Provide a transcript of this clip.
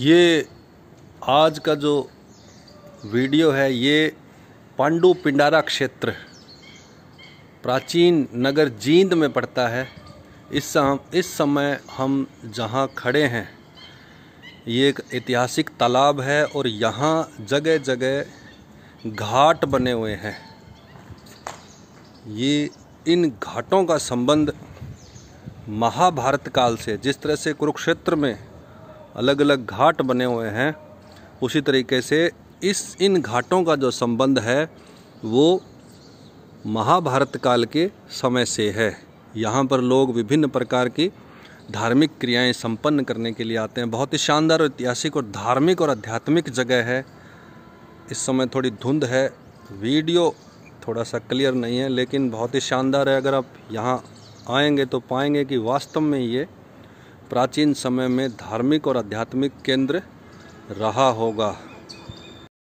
ये आज का जो वीडियो है ये पांडु पिंडारा क्षेत्र प्राचीन नगर जींद में पड़ता है इस सम, इस समय हम जहाँ खड़े हैं ये एक ऐतिहासिक तालाब है और यहाँ जगह जगह घाट बने हुए हैं ये इन घाटों का संबंध महाभारत काल से जिस तरह से कुरुक्षेत्र में अलग अलग घाट बने हुए हैं उसी तरीके से इस इन घाटों का जो संबंध है वो महाभारत काल के समय से है यहाँ पर लोग विभिन्न प्रकार की धार्मिक क्रियाएं संपन्न करने के लिए आते हैं बहुत ही शानदार ऐतिहासिक और धार्मिक और आध्यात्मिक जगह है इस समय थोड़ी धुंध है वीडियो थोड़ा सा क्लियर नहीं है लेकिन बहुत ही शानदार है अगर आप यहाँ आएंगे तो पाएंगे कि वास्तव में ये प्राचीन समय में धार्मिक और आध्यात्मिक केंद्र रहा होगा